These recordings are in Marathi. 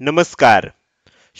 नमस्कार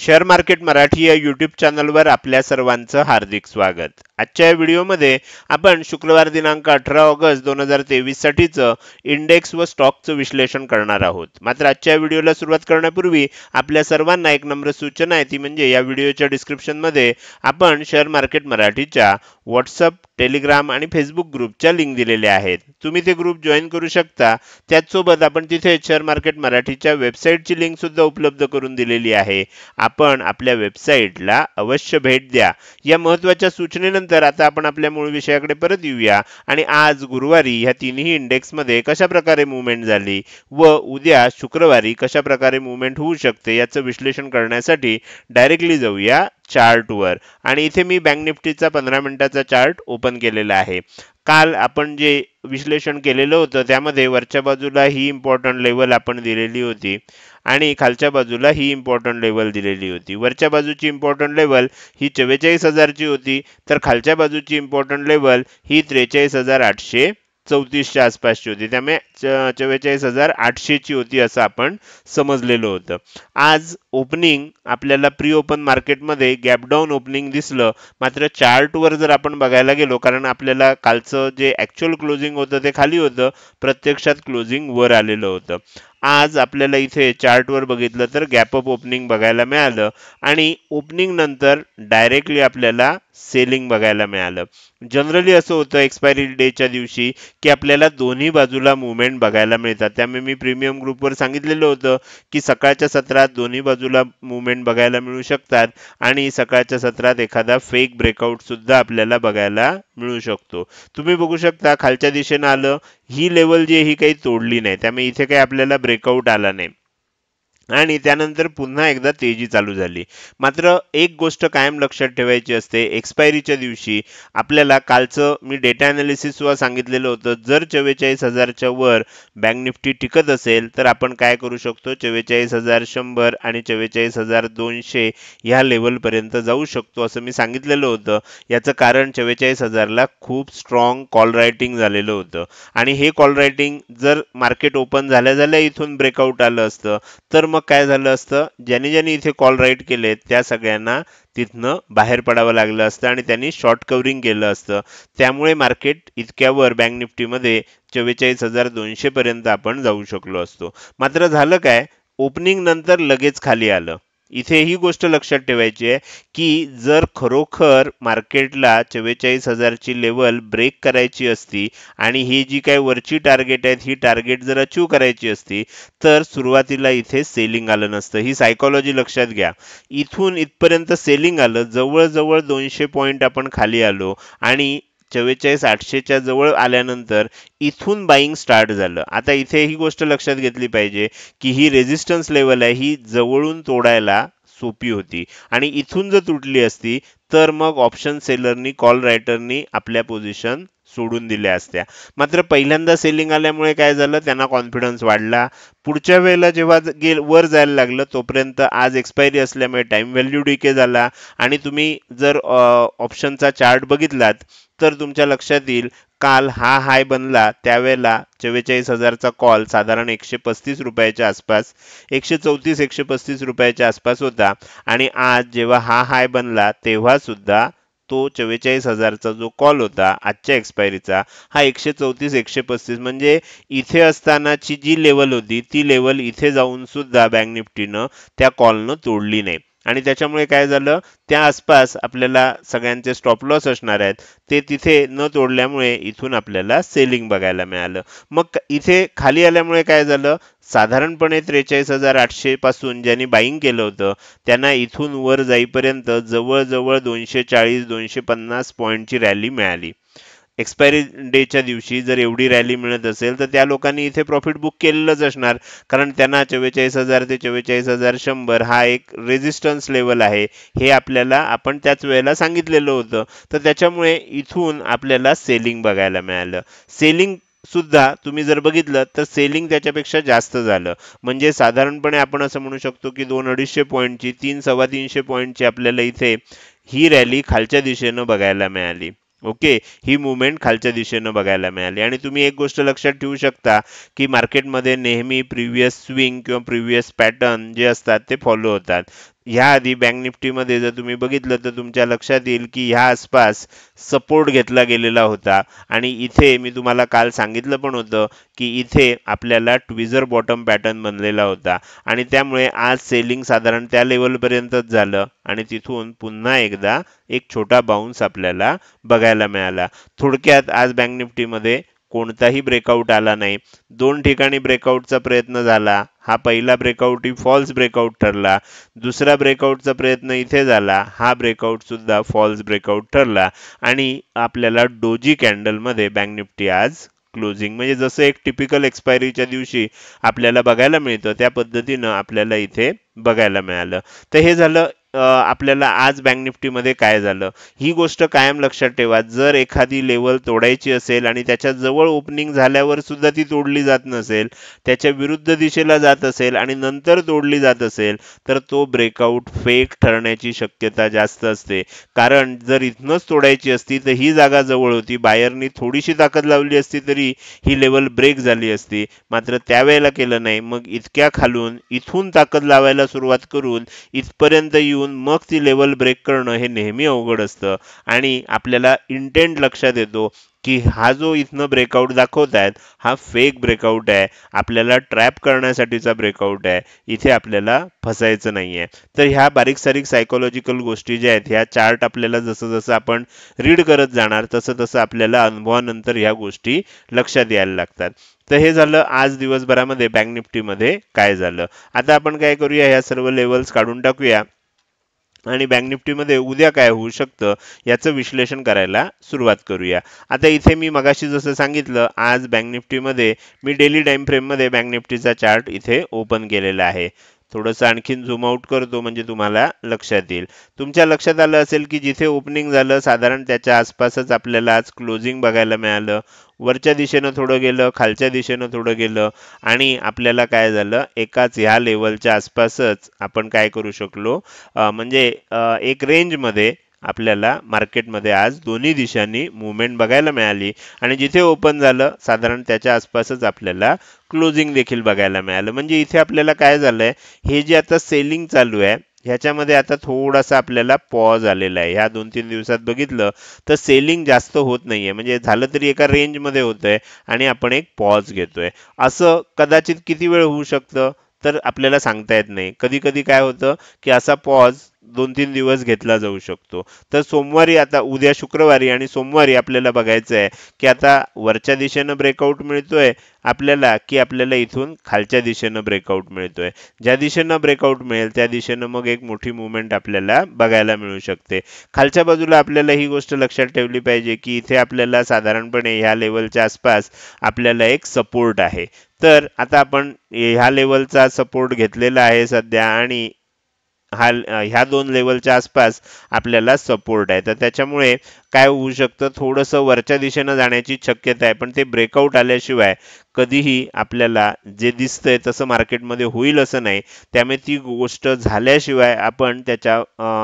शेअर मार्केट मराठी या यूट्यूब चॅनलवर आपल्या सर्वांचं हार्दिक स्वागत आजच्या या व्हिडिओमध्ये आपण शुक्रवार दिनांक अठरा ऑगस्ट दोन हजार तेवीससाठीचं इंडेक्स व स्टॉकचं विश्लेषण करणार आहोत मात्र आजच्या व्हिडिओला सुरुवात करण्यापूर्वी आपल्या सर्वांना एक नम्र सूचना आहे ती म्हणजे या व्हिडिओच्या मध्ये आपण शेअर मार्केट मराठीच्या व्हॉट्सअप टेलिग्राम आणि फेसबुक ग्रुपच्या लिंक दिलेल्या आहेत तुम्ही ते ग्रुप जॉईन करू शकता त्याचसोबत आपण तिथे शेअर मार्केट मराठीच्या वेबसाईटची लिंक सुद्धा उपलब्ध करून दिलेली आहे आपण आपल्या वेबसाईटला अवश्य भेट द्या या महत्त्वाच्या सूचने त्यानंतर आता आपण आपल्या मूळ विषयाकडे परत येऊया आणि आज गुरुवारी ह्या तिन्ही इंडेक्समध्ये कशा प्रकारे मुवमेंट झाली व उद्या शुक्रवारी कशा प्रकारे मुवमेंट होऊ शकते याचं विश्लेषण करण्यासाठी डायरेक्टली जाऊया चार्टवर आणि इथे मी बँक निफ्टीचा पंधरा मिनिटाचा चार्ट ओपन केलेला आहे काल आपण जे विश्लेषण केलेलं होतं त्यामध्ये वरच्या बाजूला ही इम्पॉर्टंट लेवल आपण दिलेली होती आणि खालच्या बाजूला ही इम्पॉर्टंट लेवल दिलेली होती वरच्या बाजूची इम्पॉर्टंट लेवल ही चव्वेचाळीस हजारची होती तर खालच्या बाजूची इम्पॉर्टंट लेवल ही त्रेचाळीस हजार आठशे चौतीसच्या आसपासची होती त्यामुळे चव्वेचाळीस हजार आठशेची होती असं आपण समजलेलं होतं आज ओपनिंग आपल्याला प्री ओपन मार्केटमध्ये गॅपडाऊन ओपनिंग दिसलं मात्र चार्टवर जर आपण बघायला गेलो कारण आपल्याला कालचं जे ॲक्च्युअल क्लोजिंग होतं ते खाली होतं प्रत्यक्षात क्लोजिंग वर आलेलं होतं आज आपल्याला इथे चार्टवर बघितलं तर गॅप अप ओपनिंग बघायला मिळालं आणि ओपनिंग नंतर डायरेक्टली आपल्याला सेलिंग बघायला मिळालं जनरली असं होतं एक्सपायरी डेच्या दिवशी की आपल्याला दोन्ही बाजूला मुवमेंट बघायला मिळतात त्यामुळे मी प्रीमियम ग्रुपवर सांगितलेलं होतं की सकाळच्या सत्रात दोन्ही बाजूला मुवमेंट बघायला मिळू शकतात आणि सकाळच्या सत्रात एखादा फेक ब्रेकआउट सुद्धा आपल्याला बघायला मिळू शकतो तुम्ही बघू शकता खालच्या दिशेनं आलं ही लेवल जी ही काही तोडली नाही त्यामुळे इथे काही आपल्याला ब्रेकआउट आला नाही आणि त्यानंतर पुन्हा एकदा तेजी चालू झाली मात्र एक गोष्ट कायम लक्षात ठेवायची असते एक्सपायरीच्या दिवशी आपल्याला कालचं मी डेटा अनालिसिसवर सांगितलेलं होतं जर चव्वेचाळीस हजारच्या वर बँक निफ्टी टिकत असेल तर आपण काय करू शकतो चव्वेचाळीस हजार शंभर आणि चव्वेचाळीस हजार दोनशे ह्या लेवलपर्यंत जाऊ शकतो असं मी सांगितलेलं होतं याचं कारण चव्वेचाळीस हजारला खूप स्ट्रॉंग कॉल रायटिंग झालेलं होतं आणि हे कॉल रायटिंग जर मार्केट ओपन झाल्या झाल्या इथून ब्रेकआउट आलं असतं तर मग काय झालं असतं ज्याने ज्याने इथे कॉल राईट केले त्या सगळ्यांना तिथनं बाहेर पडावं लागलं असतं आणि त्यांनी शॉर्ट कव्हरिंग केलं असतं त्यामुळे मार्केट इतक्यावर बँक निफ्टीमध्ये चव्वेचाळीस हजार पर्यंत आपण जाऊ शकलो असतो मात्र झालं काय ओपनिंग नंतर लगेच खाली आलं इथे ही गोष्ट लक्षात ठेवायची आहे की जर खरोखर मार्केटला चव्वेचाळीस हजारची लेवल ब्रेक करायची असती आणि ही जी काही वरची टार्गेट आहेत ही टार्गेट जर अचीव करायची असती तर सुरुवातीला इथे सेलिंग आलं नसतं ही सायकॉलॉजी लक्षात घ्या इथून इथपर्यंत सेलिंग आलं जवळजवळ दोनशे पॉईंट आपण खाली आलो आणि चव्वेचाळीस आठशेच्या जवळ आल्यानंतर इथून बाईंग स्टार्ट झालं आता इथे ही गोष्ट लक्षात घेतली पाहिजे की ही रेझिस्टन्स लेवल आहे ही जवळून तोडायला सोपी होती आणि इथून जर तुटली असती तर मग ऑप्शन सेलरनी कॉल रायटरनी आपल्या पोझिशन सोडून दिल्या असत्या मात्र पहिल्यांदा सेलिंग आल्यामुळे काय झालं त्यांना कॉन्फिडन्स वाढला पुढच्या वेळेला जेव्हा गेल वर जायला लागलं तोपर्यंत आज एक्सपायरी असल्यामुळे टाइम व्हॅल्यू डिके झाला आणि तुम्ही जर ऑप्शनचा चार्ट बघितलात तर तुमच्या लक्षात येईल काल हा हाय बनला त्यावेळेला चव्वेचाळीस हजारचा कॉल साधारण एकशे पस्तीस रुपयाच्या आसपास एकशे चौतीस एकशे पस्तीस रुपयाच्या आसपास होता आणि आज जेव्हा हा हाय बनला तेव्हा सुद्धा तो चव्वेचाळीस हजारचा जो कॉल होता आजच्या एक्सपायरीचा हा एकशे चौतीस एकशे पस्तीस म्हणजे इथे असतानाची जी लेवल होती ती लेवल इथे जाऊन सुद्धा बँक निफ्टीनं त्या कॉलनं तोडली नाही आणि त्याच्यामुळे काय झालं त्या आसपास आपल्याला सगळ्यांचे स्टॉप लॉस असणार आहेत ते तिथे न तोडल्यामुळे इथून आपल्याला सेलिंग बघायला मिळालं मग इथे खाली आल्यामुळे काय झालं साधारणपणे त्रेचाळीस हजार आठशे पासून ज्यांनी बाईंग केलं होतं त्यांना इथून वर जाईपर्यंत जवळजवळ दोनशे चाळीस दोनशे पन्नास पॉईंटची रॅली मिळाली एक्सपायरी डेच्या दिवशी जर एवढी रॅली मिळत असेल तर त्या लोकांनी इथे प्रॉफिट बुक केलेलंच असणार कारण त्यांना चव्वेचाळीस हजार ते चव्वेचाळीस हजार शंभर हा एक रेझिस्टन्स लेवल आहे हे आपल्याला आपण त्याच वेळेला सांगितलेलं होतं तर त्याच्यामुळे इथून आपल्याला सेलिंग बघायला मिळालं सेलिंग सुद्धा तुम्ही जर बघितलं तर सेलिंग त्याच्यापेक्षा जास्त झालं म्हणजे साधारणपणे आपण असं म्हणू शकतो की दोन अडीचशे पॉईंटची तीन सव्वा तीनशे पॉईंटची आपल्याला इथे ही रॅली खालच्या दिशेनं बघायला मिळाली ओके ही मुवमेंट खालच्या दिशेनं बघायला मिळाली आणि तुम्ही एक गोष्ट लक्षात ठेवू शकता की मार्केटमध्ये नेहमी प्रिव्हियस स्विंग किंवा प्रिव्हियस पॅटर्न जे असतात ते फॉलो होतात ह्या आधी बँक निफ्टीमध्ये जर तुम्ही बघितलं तर तुमच्या लक्षात येईल की ह्या आसपास सपोर्ट घेतला गेलेला होता आणि इथे मी तुम्हाला काल सांगितलं पण होतं की इथे आपल्याला ट्विझर बॉटम पॅटर्न बनलेला होता आणि त्यामुळे आज सेलिंग साधारण त्या लेवलपर्यंतच झालं आणि तिथून पुन्हा एकदा एक छोटा बाउन्स आपल्याला बघायला मिळाला थोडक्यात आज बँक निफ्टीमध्ये कोणताही ब्रेकआउट आला नाही दोन ठिकाणी ब्रेकआउटचा प्रयत्न झाला हा पहिला ब्रेकआउट ही फॉल्स ब्रेकआउट ठरला दुसरा ब्रेकआउटचा प्रयत्न इथे झाला हा ब्रेकआउटसुद्धा फॉल्स ब्रेकआउट ठरला आणि आपल्याला डोजी कॅन्डलमध्ये बँक निफ्टी आज क्लोजिंग म्हणजे जसं एक टिपिकल एक्सपायरीच्या दिवशी आपल्याला बघायला मिळतं त्या पद्धतीनं आपल्याला इथे बघायला मिळालं तर हे झालं आपल्याला आज बँक निफ्टीमध्ये काय झालं ही गोष्ट कायम लक्षात ठेवा जर एखादी लेवल तोडायची असेल आणि त्याच्या जवळ ओपनिंग झाल्यावर सुद्धा ती तोडली जात नसेल त्याच्या विरुद्ध दिशेला जात असेल आणि नंतर तोडली जात असेल तर तो ब्रेकआउट फेक ठरण्याची शक्यता जास्त असते कारण जर इथनंच तोडायची असती तर ही जागा जवळ होती बायरनी थोडीशी ताकद लावली असती तरी ही लेवल ब्रेक झाली असती मात्र त्यावेळेला केलं नाही मग इतक्या खालून इथून ताकद लावायला सुरुवात करून इथपर्यंत येऊन मग ती लेवल ब्रेक करणं हे नेहमी अवघड असतं आणि आपल्याला इंटेंट लक्षात येतो की हा जो इथनं ब्रेकआउट दाखवत आहेत हा फेक ब्रेकआउट आहे आपल्याला ट्रॅप करण्यासाठीचा ब्रेकआउट आहे इथे आपल्याला फसायचं नाही आहे तर ह्या बारीक सारीक सायकोलॉजिकल गोष्टी ज्या आहेत ह्या चार्ट आपल्याला जसं जसं आपण रीड करत जाणार तसं तसं आपल्याला अनुभवानंतर ह्या गोष्टी लक्षात यायला लागतात तर हे झालं आज दिवसभरामध्ये बँक निफ्टीमध्ये काय झालं आता आपण काय करूया ह्या सर्व लेवल्स काढून टाकूया आणि बँक मध्ये उद्या काय होऊ शकतं याचं विश्लेषण करायला सुरुवात करूया आता इथे मी मगाशी जसं सांगितलं आज बँक निफ्टीमध्ये मी डेली फ्रेम फ्रेममध्ये बँक निफ्टीचा चार्ट इथे ओपन केलेला आहे थोडंसं आणखीन झूम आउट करतो म्हणजे तुम्हाला लक्षात येईल तुमच्या लक्षात आलं असेल की जिथे ओपनिंग झालं साधारण त्याच्या आसपासच आपल्याला आज क्लोजिंग बघायला मिळालं वरच्या दिशेनं थोडं गेलं खालच्या दिशेनं थोडं गेलं आणि आपल्याला काय झालं एकाच ह्या लेवलच्या आसपासच आपण काय करू शकलो म्हणजे एक रेंजमध्ये आपल्याला मार्केटमध्ये आज दोन्ही दिशांनी मुवमेंट बघायला मिळाली आणि जिथे ओपन झालं साधारण त्याच्या आसपासच आपल्याला क्लोजिंग देखील बघायला मिळालं म्हणजे इथे आपल्याला काय झालं आहे हे जे आता सेलिंग चालू आहे ह्याच्यामध्ये आता थोडासा आपल्याला पॉज आलेला आहे ह्या दोन तीन दिवसात बघितलं तर सेलिंग जास्त होत नाही आहे म्हणजे झालं तरी एका रेंजमध्ये होतं आहे आणि आपण एक पॉज घेतोय असं कदाचित किती वेळ होऊ शकतं तर आपल्याला सांगता येत नाही कधी कधी काय होतं की असा पॉज दोन तीन दिवस घेतला जाऊ शकतो तर सोमवारी आता उद्या शुक्रवारी आणि सोमवारी आपल्याला बघायचं आहे की आता वरच्या दिशेनं ब्रेकआउट मिळतोय आपल्याला की आपल्याला इथून खालच्या दिशेनं ब्रेकआउट मिळतोय ज्या दिशेनं ब्रेकआउट मिळेल त्या दिशेनं मग एक मोठी मुवमेंट आपल्याला बघायला मिळू शकते खालच्या बाजूला आपल्याला ही गोष्ट लक्षात ठेवली पाहिजे की इथे आपल्याला साधारणपणे ह्या लेवलच्या आसपास आपल्याला एक सपोर्ट आहे तर आता आपण ह्या लेवलचा सपोर्ट घेतलेला आहे सध्या आणि हा ह्या दोन लेवलच्या आसपास आपल्याला सपोर्ट आहे तर त्याच्यामुळे काय होऊ शकतं थोडंसं वरच्या दिशेनं जाण्याची शक्यता आहे पण ते ब्रेकआउट आल्याशिवाय कधीही आपल्याला जे दिसतंय तसं मार्केटमध्ये होईल असं नाही त्यामुळे ती गोष्ट झाल्याशिवाय आपण त्याच्या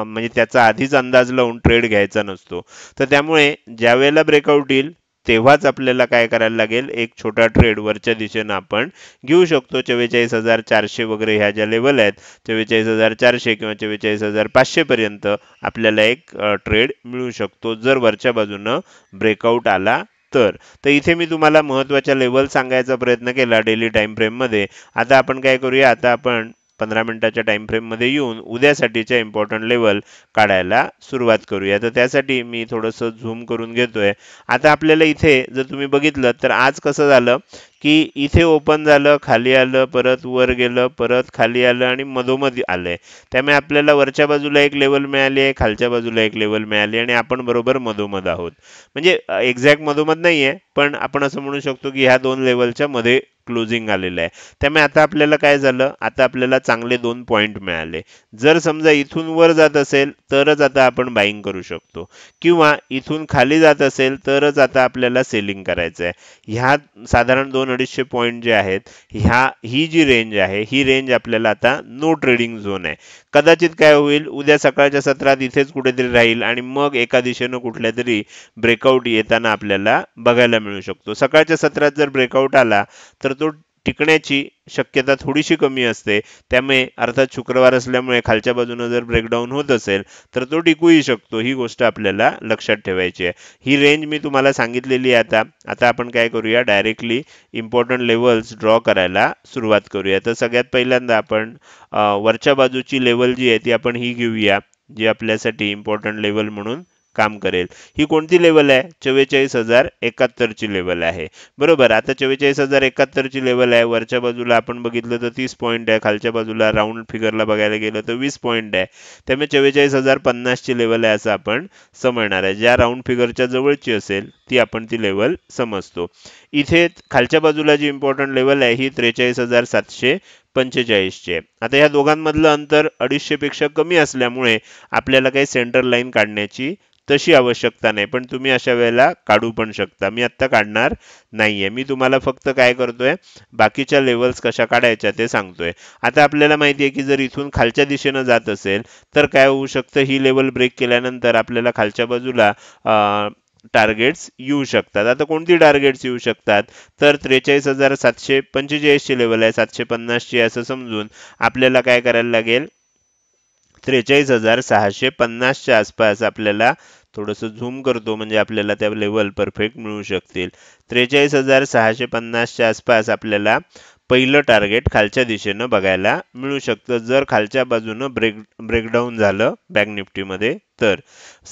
म्हणजे त्याचा आधीच अंदाज लावून ट्रेड घ्यायचा नसतो तर त्यामुळे ज्या वेळेला ब्रेकआउट येईल तेव्हाच आपल्याला काय करायला लागेल एक छोटा ट्रेड वरच्या दिशेनं आपण घेऊ शकतो चव्वेचाळीस हजार चारशे वगैरे ह्या ज्या लेवल आहेत चव्वेचाळीस हजार चारशे किंवा चव्वेचाळीस हजार पाचशेपर्यंत आपल्याला एक ट्रेड मिळू शकतो जर वरच्या बाजूनं ब्रेकआउट आला तर तर इथे मी तुम्हाला महत्त्वाच्या लेवल सांगायचा प्रयत्न केला डेली टाईम फ्रेममध्ये आता आपण काय करूया आता आपण पंधरा मिनिटाच्या टाईम फ्रेममध्ये येऊन उद्यासाठीच्या इम्पॉर्टंट लेवल काढायला सुरुवात करूया तर त्यासाठी मी थोडंसं झूम करून घेतोय आता आपल्याला इथे जर तुम्ही बघितलं तर आज कसं झालं की इथे ओपन झालं खाली आलं परत वर गेलं परत खाली आलं आणि मधोमध आलंय त्यामुळे आपल्याला वरच्या बाजूला एक लेवल मिळाली आहे खालच्या बाजूला एक लेवल मिळाली आणि आपण बरोबर मधोमध आहोत म्हणजे एक्झॅक्ट मधोमध नाही आहे पण आपण असं म्हणू शकतो की ह्या दोन लेवलच्या मध्ये क्लोजिंग आलेलं आहे त्यामुळे आता आपल्याला काय झालं आता आपल्याला चांगले दोन पॉईंट मिळाले जर समजा इथून वर जात असेल तरच आता आपण बाईंग करू शकतो किंवा इथून खाली जात असेल तरच आता आपल्याला सेलिंग करायचं आहे ह्या साधारण दोन अडीचशे पॉईंट जे आहेत ह्या ही जी रेंज आहे ही रेंज आपल्याला आता नो ट्रेडिंग झोन आहे कदाचित काय होईल उद्या सकाळच्या सत्रात इथेच कुठेतरी राहील आणि मग एका दिशेनं कुठल्या तरी ब्रेकआउट येताना आपल्याला बघायला मिळू शकतो सकाळच्या सत्रात जर ब्रेकआउट आला तर तो टिकण्याची शक्यता थोडीशी कमी असते त्यामुळे अर्थात शुक्रवार असल्यामुळे खालच्या बाजूनं जर ब्रेकडाऊन होत असेल तर तो टिकूही शकतो ही गोष्ट आपल्याला लक्षात ठेवायची आहे ही रेंज मी तुम्हाला सांगितलेली आहे आता आता आपण काय करूया डायरेक्टली इम्पॉर्टंट लेवल्स ड्रॉ करायला सुरुवात करूया तर सगळ्यात पहिल्यांदा आपण वरच्या बाजूची लेवल जी आहे ती आपण ही घेऊया जी आपल्यासाठी इम्पॉर्टंट लेवल म्हणून काम करेल ही कोणती लेवल आहे चव्वेचाळीस हजार एकाहत्तरची लेवल आहे बरोबर आता चव्वेचाळीस हजार एकाहत्तरची लेवल आहे वरच्या बाजूला आपण बघितलं तर तीस पॉईंट आहे खालच्या बाजूला राऊंड फिगरला बघायला गेलं तर वीस पॉईंट आहे त्यामुळे चव्वेचाळीस हजार पन्नासची लेवल आहे असं आपण समजणार आहे ज्या राऊंड फिगरच्या जवळची असेल ती आपण ती लेवल समजतो इथे खालच्या बाजूला जी इम्पॉर्टंट लेवल आहे ही त्रेचाळीस हजार सातशे पंचेचाळीसचे आता या दोघांमधलं अंतर अडीचशेपेक्षा पेक्षा कमी असल्यामुळे आपल्याला काही सेंटर लाईन काढण्याची तशी आवश्यकता नाही पण तुम्ही अशा वेळेला काढू पण शकता मी आत्ता काढणार नाही आहे मी तुम्हाला फक्त काय करतोय बाकीच्या लेवल्स कशा काढायच्या ते सांगतोय आता आपल्याला माहिती आहे की जर इथून खालच्या दिशेनं जात असेल तर काय होऊ शकतं ही लेवल ब्रेक केल्यानंतर आपल्याला खालच्या बाजूला टार्गेट्स येऊ शकतात आता कोणती टार्गेट्स येऊ शकतात तर त्रेचाळीस हजार सातशे पंचेचाळीसची लेवल आहे सातशे पन्नासची असं समजून आपल्याला काय करायला लागेल त्रेचाळीस हजार सहाशे पन्नासच्या आसपास आपल्याला थोडंसं झूम करतो म्हणजे आपल्याला त्या लेवल परफेक्ट मिळू शकतील त्रेचाळीस हजार सहाशे पन्नासच्या आसपास आपल्याला पहिलं टार्गेट खालच्या दिशेनं बघायला मिळू शकतं जर खालच्या बाजूनं ब्रेक ब्रेकडाऊन झालं बँक निफ्टीमध्ये तर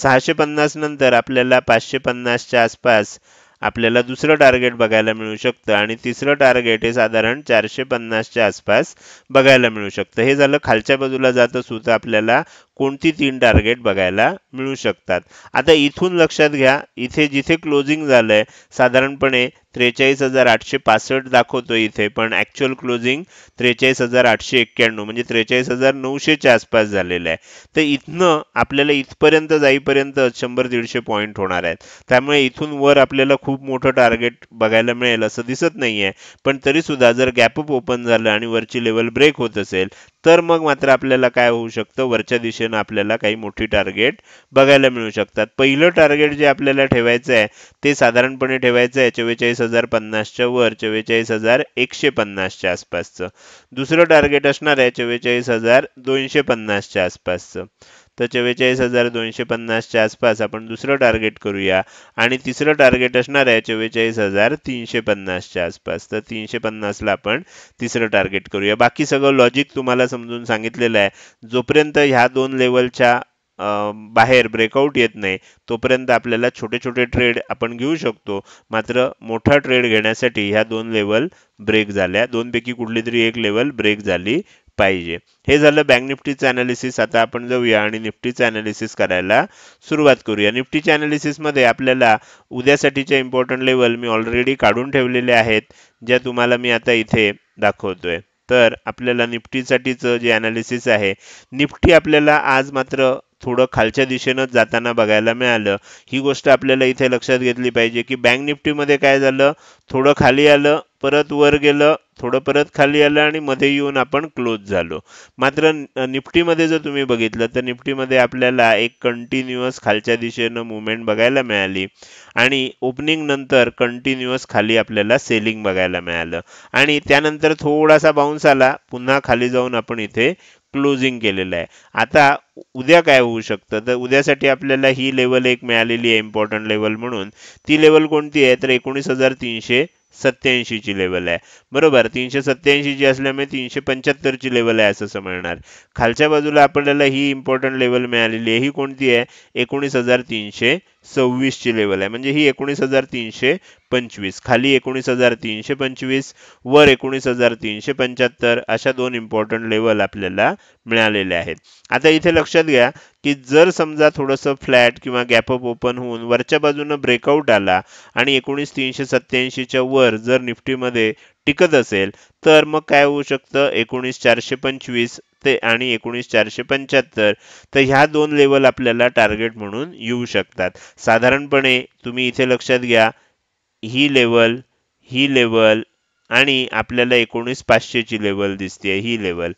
सहाशे पन्नास नंतर आपल्याला पाचशे पन्नासच्या आसपास आपल्याला दुसरं टार्गेट बघायला मिळू शकतं आणि तिसरं टार्गेट हे साधारण चारशे पन्नासच्या आसपास बघायला मिळू शकतं हे झालं खालच्या बाजूला जात असू तर आपल्याला कोणती तीन टार्गेट बघायला मिळू शकतात आता इथून लक्षात घ्या इथे जिथे क्लोजिंग झालंय साधारणपणे त्रेचाळीस हजार आठशे पासष्ट दाखवतोय इथे पण ॲक्च्युअल क्लोजिंग त्रेचाळीस हजार आठशे एक्क्याण्णव म्हणजे त्रेचाळीस हजार नऊशेच्या आसपास झालेलं आहे तर इथनं आपल्याला इथपर्यंत जाईपर्यंत शंभर दीडशे पॉईंट होणार आहेत त्यामुळे इथून वर आपल्याला खूप मोठं टार्गेट बघायला मिळेल असं दिसत नाही आहे पण तरीसुद्धा जर गॅपअप ओपन झालं आणि वरची लेवल ब्रेक होत असेल तर मग मात्र आपल्याला काय होऊ शकतं वरच्या दिशेला आपल्याला काही मोठी टार्गेट बघायला मिळू शकतात पहिलं टार्गेट जे आपल्याला ठेवायचं आहे ते साधारणपणे ठेवायचं आहे चव्वेचाळीस हजार पन्नासच्या वर चव्वेचाळीस हजार एकशे पन्नासच्या आसपासचं दुसरं टार्गेट असणार आहे चव्वेचाळीस हजार दोनशे पन्नासच्या आसपासचं तर चव्वेचाळीस हजार दोनशे पन्नासच्या आसपास आपण दुसरं टार्गेट करूया आणि तिसरं टार्गेट असणार आहे चव्वेचाळीस हजार तीनशे पन्नासच्या आसपास तर तीनशे पन्नासला आपण तिसरं टार्गेट करूया बाकी सगळं लॉजिक तुम्हाला समजून सांगितलेलं आहे जोपर्यंत ह्या दोन लेवलच्या बाहेर ब्रेकआउट येत नाही तोपर्यंत आपल्याला छोटे छोटे ट्रेड आपण घेऊ शकतो मात्र मोठा ट्रेड घेण्यासाठी ह्या दोन लेवल ब्रेक झाल्या दोनपैकी कुठली तरी एक लेवल ब्रेक झाली पाहिजे हे झालं बँक निफ्टीचं अनालिसिस आता आपण जाऊया आणि निफ्टीचं अनालिसिस करायला सुरुवात करूया निफ्टीच्या अनालिसिसमध्ये आपल्याला उद्यासाठीचे इम्पॉर्टंट लेवल मी ऑलरेडी काढून ठेवलेले आहेत ज्या तुम्हाला मी आता इथे दाखवतोय तर आपल्याला निफ्टीसाठीचं जे अनालिसिस आहे निफ्टी आपल्याला आज मात्र थोडं खालच्या दिशेनंच जाताना बघायला मिळालं ही गोष्ट आपल्याला इथे लक्षात घेतली पाहिजे की बँक निफ्टीमध्ये काय झालं थोडं खाली आलं परत वर गेलं थोडं परत खाली आलं आणि मध्ये येऊन आपण क्लोज झालो मात्र निफ्टीमध्ये जर तुम्ही बघितलं तर निफ्टीमध्ये आपल्याला एक कंटिन्युअस खालच्या दिशेनं मुवमेंट बघायला मिळाली आणि ओपनिंग नंतर कंटिन्युअस खाली आपल्याला सेलिंग बघायला मिळालं आणि त्यानंतर थोडासा बाउन्स आला पुन्हा खाली जाऊन आपण इथे क्लोजिंग केलेलं आहे आता उद्या काय होऊ शकतं तर उद्यासाठी आपल्याला ही लेवल एक मिळालेली आहे इम्पॉर्टंट लेवल म्हणून ती लेवल कोणती आहे तर एकोणीस हजार तीनशे सत्याऐंशीची लेवल आहे बरोबर तीनशे सत्याऐंशीची असल्यामुळे तीनशे पंच्याहत्तरची लेवल आहे असं समजणार खालच्या बाजूला आपल्याला ही इम्पॉर्टंट लेवल मिळालेली आहे ही कोणती आहे एकोणीस हजार तीनशे सव्वीस ची लेवल आहे म्हणजे ही एकोणीस हजार तीनशे पंचवीस खाली एकोणीस हजार तीनशे पंचवीस वर एकोणीस हजार तीनशे पंच्याहत्तर अशा दोन इम्पॉर्टंट लेवल आपल्याला मिळालेल्या आहेत आता इथे लक्षात घ्या की जर समजा थोडस फ्लॅट किंवा गॅपअप ओपन होऊन वरच्या बाजूनं ब्रेकआउट आला आणि एकोणीस तीनशे सत्त्याऐंशीच्या वर जर निफ्टीमध्ये टिकत असेल तर मग काय होऊ शकतं एकोणीस चारशे पंचवीस ते आणि एकोणीस चारशे पंच्याहत्तर तर ह्या दोन लेवल आपल्याला टार्गेट म्हणून येऊ शकतात साधारणपणे तुम्ही इथे लक्षात घ्या ही लेवल ही लेवल आणि आपल्याला एकोणीस पाचशेची लेवल दिसते ही लेवल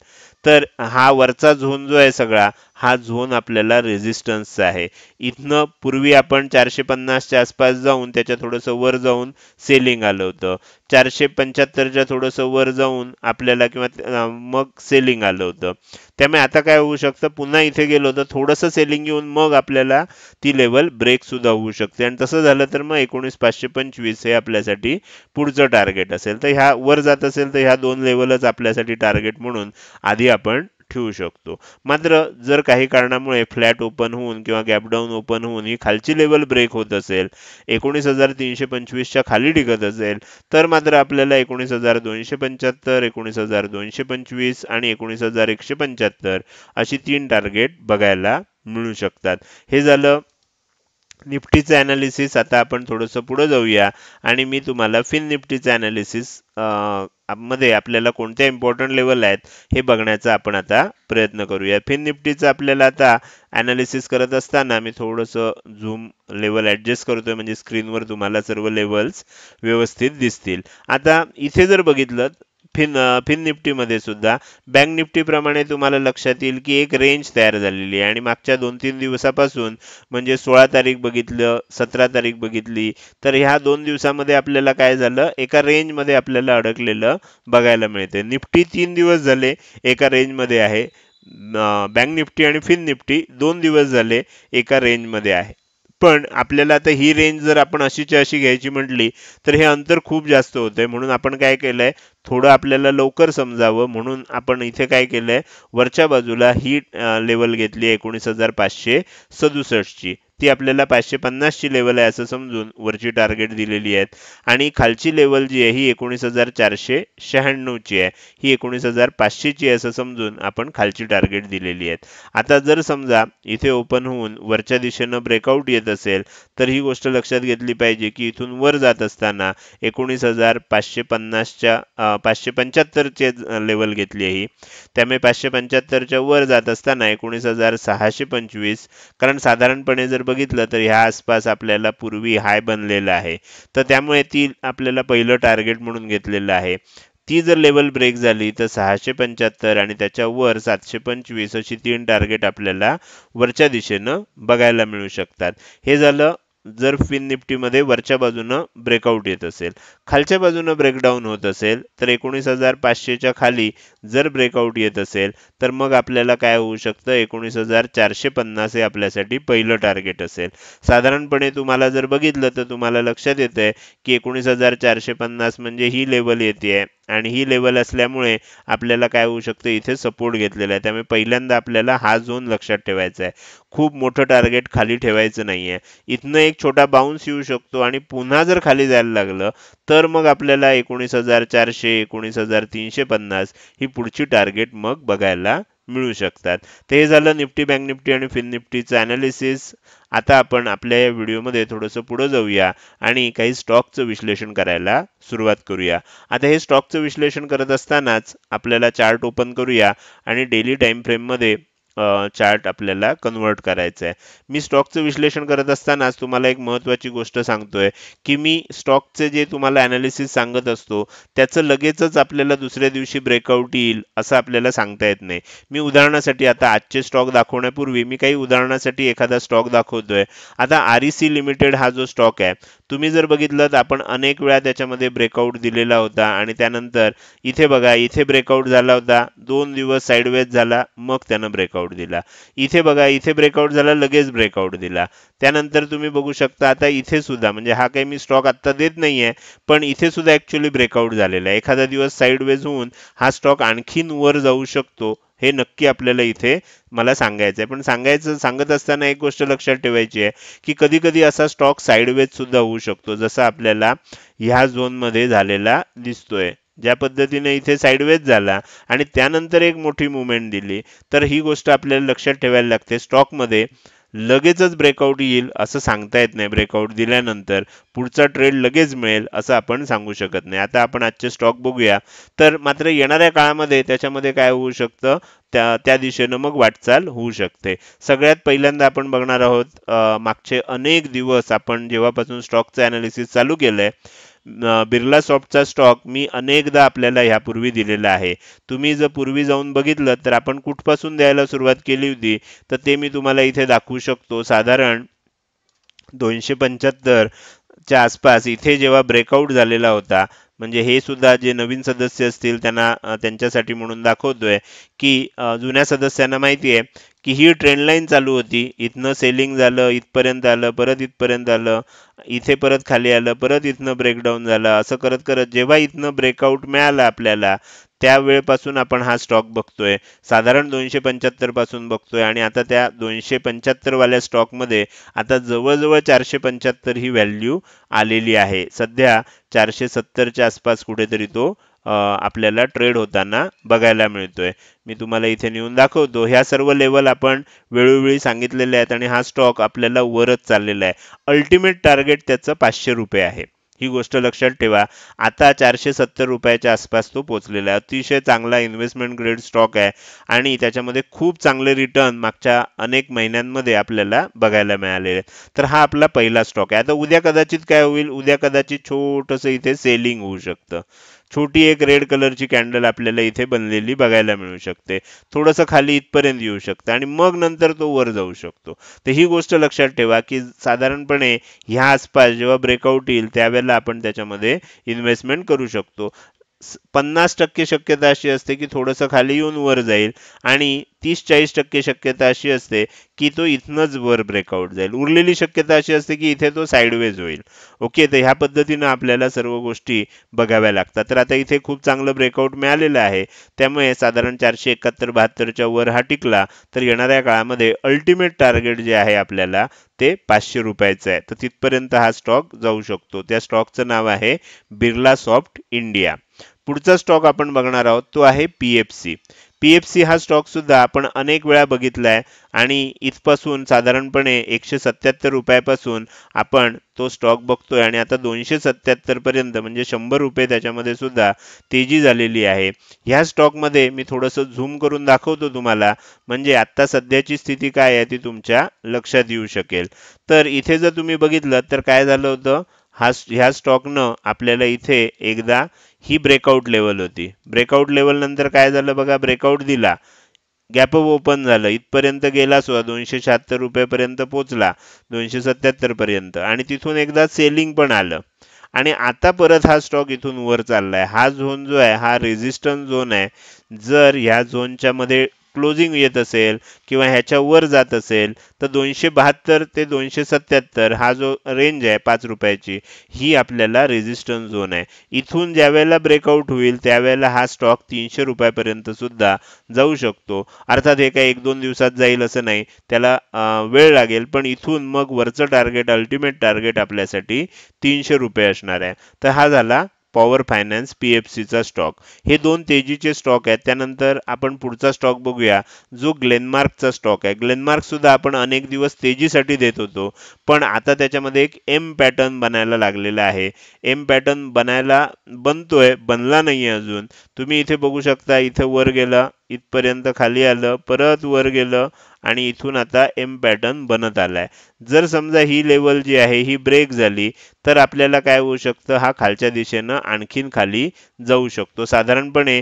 तर हा वरचा झोन जो आहे सगळा हा झोन आपल्याला रेझिस्टन्सचा आहे इथनं पूर्वी आपण चारशे पन्नासच्या आसपास जाऊन त्याच्या थोडंसं वर जाऊन सेलिंग आलं होतं चारशे पंच्याहत्तरच्या थोडंसं वर जाऊन आपल्याला किंवा मग सेलिंग आलं होतं त्यामुळे आता काय होऊ शकतं पुन्हा इथे गेलो तर थोडंसं सेलिंग येऊन मग आपल्याला ती लेवल ब्रेकसुद्धा होऊ शकते आणि तसं झालं तर मग एकोणीस पाचशे पंचवीस हे आपल्यासाठी पुढचं टार्गेट असेल तर ह्या वर जात असेल तर ह्या दोन लेवलच आपल्यासाठी टार्गेट म्हणून आधी आपण ठेवू शकतो मात्र जर काही कारणामुळे फ्लॅट ओपन होऊन किंवा गॅपडाऊन ओपन होऊन ही खालची लेवल ब्रेक होत असेल एकोणीस हजार तीनशे पंचवीसच्या खाली टिकत असेल तर मात्र आपल्याला एकोणीस हजार दोनशे पंच्याहत्तर एकोणीस हजार दोनशे पंचवीस आणि एकोणीस हजार एकशे पंच्याहत्तर अशी तीन टार्गेट बघायला मिळू शकतात हे झालं निफ्टीचं ॲनालिसिस आता आपण थोडंसं पुढं जाऊया आणि मी तुम्हाला फिन निफ्टीचं ॲनालिसिस मध्ये आपल्याला कोणत्या इम्पॉर्टंट लेवल आहेत हे बघण्याचा आपण आता प्रयत्न करूया फिन निफ्टीचं आपल्याला आता ॲनालिसिस करत असताना मी थोडंसं झूम लेवल ॲडजस्ट करतोय म्हणजे स्क्रीनवर तुम्हाला सर्व लेवल्स व्यवस्थित दिसतील आता इथे जर बघितलं फिन फिन निफ्टीमध्ये सुद्धा बँक निफ्टीप्रमाणे तुम्हाला लक्षात येईल की एक रेंज तयार झालेली आहे आणि मागच्या दोन तीन दिवसापासून म्हणजे सोळा तारीख बघितलं सतरा तारीख बघितली तर ह्या दोन दिवसामध्ये आपल्याला काय झालं एका रेंजमध्ये आपल्याला अडकलेलं बघायला मिळते निफ्टी तीन दिवस झाले एका रेंजमध्ये आहे बँक निफ्टी आणि फिन निफ्टी दोन दिवस झाले एका रेंजमध्ये आहे पण आपल्याला आता ही रेंज जर आपण अशीच्या अशी घ्यायची म्हटली तर हे अंतर खूप जास्त होतंय म्हणून आपण काय केलंय थोडं आपल्याला लवकर समजावं म्हणून आपण इथे काय केलं आहे वरच्या बाजूला ही लेवल घेतली आहे एकोणीस हजार पाचशे सदुसष्टची ती आपल्याला पाचशे पन्नासची लेवल आहे असं समजून वरची टार्गेट दिलेली आहेत आणि खालची लेवल जी आहे ही एकोणीस हजार चारशे शहाण्णवची आहे ही एकोणीस हजार पाचशेची आहे असं समजून आपण खालची टार्गेट दिलेली आहेत आता जर समजा इथे ओपन होऊन वरच्या दिशेनं ब्रेकआउट येत असेल तर ही गोष्ट लक्षात घेतली पाहिजे की इथून वर जात असताना एकोणीस हजार पाचशे पन्नासच्या पाचशे पंच्याहत्तरचे लेवल घेतली आहे त्यामुळे पाचशे पंच्याहत्तरच्या वर जात असताना एकोणीस हजार सहाशे पंचवीस कारण साधारणपणे जर बघितलं तर ह्या आसपास आपल्याला पूर्वी हाय बनलेला आहे तर त्यामुळे ती आपल्याला पहिलं टार्गेट म्हणून घेतलेलं आहे ती जर लेवल ब्रेक झाली तर सहाशे पंच्याहत्तर आणि त्याच्यावर सातशे पंचवीस अशी तीन टार्गेट आपल्याला वरच्या दिशेनं बघायला मिळू शकतात हे झालं जर फिन निफ्टीमध्ये वरच्या बाजूनं ब्रेकआउट येत असेल खालच्या बाजूनं ब्रेकडाऊन होत असेल तर एकोणीस हजार पाचशेच्या खाली जर ब्रेकआउट येत असेल तर मग आपल्याला काय होऊ शकतं एकोणीस हजार चारशे पन्नास हे आपल्यासाठी पहिलं टार्गेट असेल साधारणपणे तुम्हाला जर बघितलं तर तुम्हाला लक्षात येतं आहे की एकोणीस हजार चारशे पन्नास म्हणजे ही लेवल येते आहे आणि ही लेवल असल्यामुळे आपल्याला काय होऊ शकतं इथे सपोर्ट घेतलेला आहे त्यामुळे पहिल्यांदा आपल्याला हा झोन लक्षात ठेवायचा आहे खूप मोठं टार्गेट खाली ठेवायचं नाही आहे इथनं एक छोटा बाउन्स येऊ शकतो आणि पुन्हा जर खाली जायला लागलं तर मग आपल्याला एकोणीस हजार चारशे एकोणीस हजार तीनशे पन्नास ही पुढची टार्गेट मग बघायला मिळू शकतात ते झालं निफ्टी बँक निफ्टी आणि फिन निफ्टीचं ॲनालिसिस आता आपण आपल्या या व्हिडिओमध्ये थोडंसं पुढं जाऊया आणि काही स्टॉकचं विश्लेषण करायला सुरुवात करूया आता हे स्टॉकचं विश्लेषण करत असतानाच आपल्याला चार्ट ओपन करूया आणि डेली टाईम फ्रेममध्ये चार्ट आपल्याला कन्वर्ट करायचा आहे मी स्टॉकचं विश्लेषण करत असतानाच तुम्हाला एक महत्त्वाची गोष्ट सांगतोय की मी स्टॉकचे जे तुम्हाला ॲनालिसिस सांगत असतो त्याचं लगेचच आपल्याला दुसऱ्या दिवशी ब्रेकआउट येईल असं आपल्याला सांगता येत नाही मी उदाहरणासाठी आता आजचे स्टॉक दाखवण्यापूर्वी मी काही उदाहरणासाठी एखादा स्टॉक दाखवतोय आता आर सी लिमिटेड हा जो स्टॉक आहे तुम्ही जर बघितलं तर आपण अनेक वेळा त्याच्यामध्ये ब्रेकआउट दिलेला होता आणि त्यानंतर इथे बघा इथे ब्रेकआउट झाला होता दोन दिवस साईडवेज झाला मग त्यानं ब्रेकआउट ब्रेकआउट दिला इथे बघा इथे ब्रेकआउट झाला लगेच ब्रेकआउट दिला त्यानंतर तुम्ही बघू शकता आता इथे सुद्धा म्हणजे हा काही मी स्टॉक आता देत नाहीये पण इथे सुद्धा ऍक्च्युली ब्रेकआउट झालेला आहे एखादा दिवस साईडवेज होऊन हा स्टॉक आणखीन वर जाऊ शकतो हे नक्की आपल्याला इथे मला सांगायचं आहे पण सांगायचं सांगत असताना एक गोष्ट लक्षात ठेवायची आहे की कधी कधी असा स्टॉक साईडवेज सुद्धा होऊ शकतो जसा आपल्याला ह्या झोनमध्ये झालेला दिसतोय ज्या पद्धतीने इथे साईडवेज झाला आणि त्यानंतर एक मोठी मुवमेंट दिली तर ही गोष्ट आपल्याला लक्षात ठेवायला लागते स्टॉकमध्ये लगेचच ब्रेकआउट येईल असं सांगता येत नाही ब्रेकआउट दिल्यानंतर पुढचा ट्रेड लगेच मिळेल असं आपण सांगू शकत नाही आता आपण आजचे स्टॉक बघूया तर मात्र येणाऱ्या काळामध्ये त्याच्यामध्ये काय होऊ शकतं त्या त्या दिशेनं मग वाटचाल होऊ शकते सगळ्यात पहिल्यांदा आपण बघणार आहोत मागचे अनेक दिवस आपण जेव्हापासून स्टॉकचं अनालिसिस चालू केलंय बिर्ला सॉफ्टचा स्टॉक मी अनेकदा आपल्याला ह्यापूर्वी दिलेला आहे तुम्ही जर पूर्वी जाऊन बघितलं तर आपण कुठपासून द्यायला सुरुवात केली होती तर ते मी तुम्हाला इथे दाखवू शकतो साधारण दोनशे पंच्याहत्तरच्या च्या आसपास इथे जेव्हा ब्रेकआउट झालेला होता म्हणजे हे सुद्धा जे नवीन सदस्य असतील त्यांना त्यांच्यासाठी म्हणून दाखवतोय की जुन्या सदस्यांना माहिती आहे की ही ट्रेंड लाईन चालू होती इथनं सेलिंग झालं इथपर्यंत आलं परत इथपर्यंत आलं इथे परत खाली आलं परत इथनं ब्रेकडाऊन झालं असं करत करत जेव्हा इथनं ब्रेकआउट मिळालं आपल्याला वेळेपासून आपण हा स्टॉक बघतोय साधारण दोनशे पंच्याहत्तर पासून बघतोय आणि आता त्या दोनशे पंच्याहत्तर वाल्या स्टॉकमध्ये आता जवळजवळ चारशे पंच्याहत्तर ही व्हॅल्यू आलेली आहे सध्या चारशे सत्तरच्या आसपास कुठेतरी तो आपल्याला ट्रेड होताना बघायला मिळतोय मी तुम्हाला इथे नेऊन दाखवतो ह्या सर्व लेवल आपण वेळोवेळी सांगितलेले आहेत आणि हा स्टॉक आपल्याला वरच चाललेला आहे अल्टिमेट टार्गेट त्याचं पाचशे रुपये आहे ही गोष्ट लक्षात ठेवा आता चारशे सत्तर रुपयाच्या आसपास तो पोचलेला आहे अतिशय चांगला इन्व्हेस्टमेंट ग्रेड स्टॉक आहे आणि त्याच्यामध्ये खूप चांगले रिटर्न मागच्या अनेक महिन्यांमध्ये आपल्याला बघायला मिळालेले तर हा आपला पहिला स्टॉक आहे आता उद्या कदाचित काय होईल उद्या कदाचित छोटंसं इथे सेलिंग होऊ शकतं छोटी एक रेड कलरची कॅन्डल आपल्याला इथे बनलेली बघायला मिळू शकते थोडंसं खाली इथपर्यंत येऊ शकतं आणि मग नंतर तो वर जाऊ शकतो तर ही गोष्ट लक्षात ठेवा की साधारणपणे ह्या आसपास जेव्हा ब्रेकआउट येईल त्यावेळेला आपण त्याच्यामध्ये इन्व्हेस्टमेंट करू शकतो पन्नास टक्के शक्यता अशी असते की थोडंसं खाली येऊन वर जाईल आणि तीस चाळीस टक्के शक्यता अशी असते की तो इथनंच वर ब्रेकआउट जाईल उरलेली शक्यता अशी असते की इथे तो साईडवेज होईल ओके तर ह्या पद्धतीनं आपल्याला सर्व गोष्टी बघाव्या लागतात तर आता इथे खूप चांगलं ब्रेकआउट मिळालेलं आहे त्यामुळे साधारण चारशे एकाहत्तर बहात्तरच्या वर हा टिकला तर येणाऱ्या काळामध्ये अल्टिमेट टार्गेट जे आहे आपल्याला ते पाचशे रुपयाचं आहे तर तिथपर्यंत हा स्टॉक जाऊ शकतो त्या स्टॉकचं नाव आहे बिर्ला सॉफ्ट इंडिया पुढचा स्टॉक आपण बघणार आहोत तो आहे P F C P F C हा स्टॉक सुद्धा आपण अनेक वेळा बघितला आहे आणि इथपासून साधारणपणे एकशे सत्याहत्तर रुपयापासून आपण तो स्टॉक बघतोय आणि आता दोनशे पर्यंत म्हणजे शंभर रुपये त्याच्यामध्ये सुद्धा तेजी झालेली आहे ह्या स्टॉकमध्ये मी थोडंसं झूम करून दाखवतो तुम्हाला म्हणजे आत्ता सध्याची स्थिती काय आहे ती तुमच्या लक्षात येऊ शकेल तर इथे जर तुम्ही बघितलं तर काय झालं होतं हा ह्या स्टॉकनं आपल्याला इथे एकदा ही ब्रेकआउट लेवल होती ब्रेकआउट लेवल नंतर काय झालं बघा ब्रेकआउट दिला गॅप ओपन झालं इथपर्यंत गेला सुद्धा दोनशे शहात्तर रुपयापर्यंत पोचला दोनशे सत्याहत्तरपर्यंत आणि तिथून एकदा सेलिंग पण आलं आणि आता परत हा स्टॉक इथून वर चाललाय हा झोन जो आहे हा रेझिस्टन्स झोन आहे जर ह्या झोनच्या मध्ये क्लोजिंग येत असेल किंवा ह्याच्या वर जात असेल तर दोनशे बहात्तर ते दोनशे सत्याहत्तर हा जो रेंज आहे पाच रुपयाची ही आपल्याला रेझिस्टन्स झोन आहे इथून ज्यावेळेला ब्रेकआउट होईल त्यावेळेला हा स्टॉक तीनशे रुपयापर्यंत सुद्धा जाऊ शकतो अर्थात हे काही एक दोन दिवसात जाईल असं नाही त्याला वेळ लागेल पण इथून मग वरचं टार्गेट अल्टिमेट टार्गेट आपल्यासाठी तीनशे रुपये असणार आहे तर हा झाला पॉवर फायनान्स पी एफ सीचा स्टॉक हे दोन तेजीचे स्टॉक आहेत त्यानंतर आपण पुढचा स्टॉक बघूया जो ग्लेनमार्कचा स्टॉक आहे ग्लेनमार्क सुद्धा आपण अनेक दिवस तेजीसाठी देत होतो पण आता त्याच्यामध्ये एक एम पॅटर्न बनायला लागलेला आहे एम पॅटर्न बनायला बनतोय बनला नाही अजून तुम्ही इथे बघू शकता इथं वर गेलं इथपर्यंत खाली आलं परत वर गेलं आणि इथून आता एम पॅटर्न बनत आला आहे जर समजा ही लेवल जी आहे ही ब्रेक झाली तर आपल्याला काय होऊ शकतं हा खालच्या दिशेनं आणखीन खाली जाऊ शकतो साधारणपणे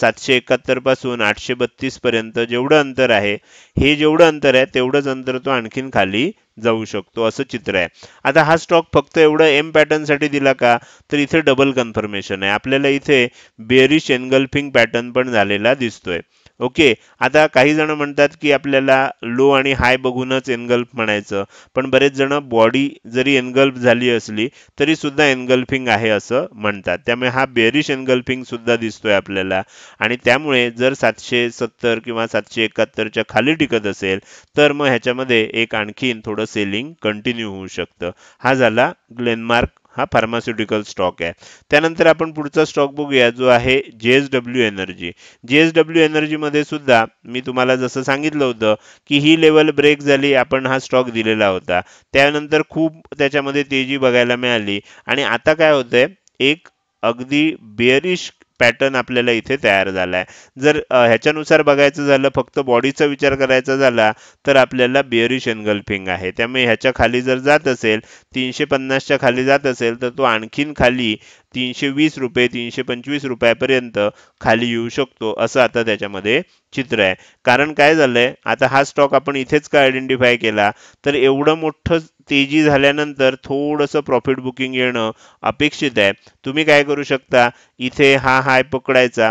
सातशे एकाहत्तरपासून आठशे बत्तीसपर्यंत जेवढं अंतर आहे हे जेवढं अंतर आहे तेवढंच अंतर तो आणखीन खाली जाऊ शकतो असं चित्र आहे आता हा स्टॉक फक्त एवढं एम पॅटर्नसाठी दिला का तर इथे डबल कन्फर्मेशन आहे आपल्याला इथे बेरिश एनगल्फिंग पॅटर्न पण झालेला दिसतोय ओके आता काही जण म्हणतात की आपल्याला लो आणि हाय बघूनच एनगल्फ म्हणायचं पण बरेच जण बॉडी जरी एनगल्फ झाली असली तरी सुद्धा एनगल्फिंग आहे असं म्हणतात त्यामुळे हा बेरिश एनगल्फिंग सुद्धा दिसतोय आपल्याला आणि त्यामुळे जर सातशे सत्तर किंवा सातशे एकाहत्तरच्या खाली टिकत असेल तर मग ह्याच्यामध्ये एक आणखीन थोडं सेलिंग कंटिन्यू होऊ शकतं हा झाला ग्लेनमार्क हा फार्मास्युटिकल स्टॉक आहे त्यानंतर आपण पुढचा स्टॉक बघूया जो आहे J S W energy J S W एनर्जीमध्ये सुद्धा मी तुम्हाला जसं सांगितलं होतं की ही लेवल ब्रेक झाली आपण हा स्टॉक दिलेला होता त्यानंतर खूप त्याच्यामध्ये तेजी बघायला मिळाली आणि आता काय होतंय एक अगदी बेअरिश पॅटर्न आपल्याला इथे तयार झाला आहे जर ह्याच्यानुसार बघायचं झालं फक्त बॉडीचा विचार करायचा झाला तर आपल्याला बिअरिश एनगल्फिंग आहे त्यामुळे ह्याच्या खाली जर जात असेल तीनशे पन्नासच्या खाली जात असेल तर तो आणखीन खाली तीनशे वीस रुपये तीनशे पंचवीस रुपयापर्यंत खाली येऊ शकतो असं आता त्याच्यामध्ये चित्र आहे कारण काय झालंय आता हा स्टॉक आपण इथेच का आयडेंटिफाय केला तर एवढं मोठं तेजी झाल्यानंतर थोडंसं प्रॉफिट बुकिंग येणं अपेक्षित आहे तुम्ही काय करू शकता इथे हा हाय पकडायचा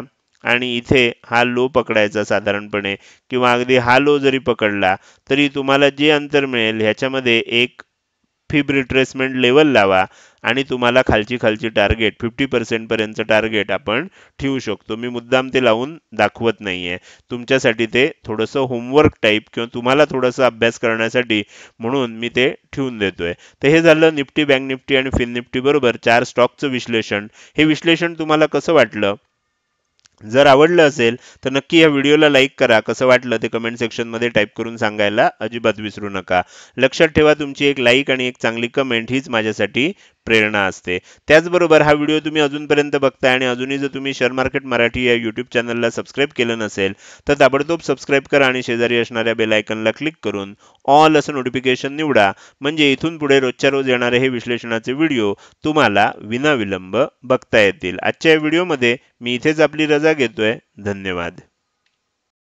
आणि इथे हा लो पकडायचा साधारणपणे किंवा अगदी हा लो जरी पकडला तरी तुम्हाला जे अंतर मिळेल ह्याच्यामध्ये एक फिब रिट्रेसमेंट लेवल लावा आणि तुम्हाला खालची खालची टार्गेट फिफ्टी पर्सेंटपर्यंतचं टार्गेट आपण ठेवू शकतो मी मुद्दाम ते लावून दाखवत नाही आहे तुमच्यासाठी ते थोडंसं होमवर्क टाईप किंवा तुम्हाला थोडंसं अभ्यास करण्यासाठी म्हणून मी ते ठेवून देतोय तर हे झालं निफ्टी बँक निफ्टी आणि फिन निफ्टी बरोबर चार स्टॉकचं विश्लेषण हे विश्लेषण तुम्हाला कसं वाटलं जर आवडलं असेल तर नक्की या व्हिडिओला लाईक करा कसं वाटलं ते कमेंट सेक्शन मध्ये टाइप करून सांगायला अजिबात विसरू नका लक्षात ठेवा तुमची एक लाईक आणि एक चांगली कमेंट हीच माझ्यासाठी प्रेरणा असते त्याचबरोबर हा व्हिडिओ तुम्ही अजूनपर्यंत बघताय आणि अजूनही जर तुम्ही शेअर मार्केट मराठी या यूट्यूब चॅनलला सबस्क्राईब केलं नसेल तर ताबडतोब सबस्क्राईब करा आणि शेजारी असणाऱ्या बेलायकनला क्लिक करून ऑल असं नोटिफिकेशन निवडा म्हणजे इथून पुढे रोजच्या रोज येणारे हे विश्लेषणाचे व्हिडिओ तुम्हाला विनाविलंब बघता येतील आजच्या व्हिडिओमध्ये मी इथेच आपली रजा घेतोय धन्यवाद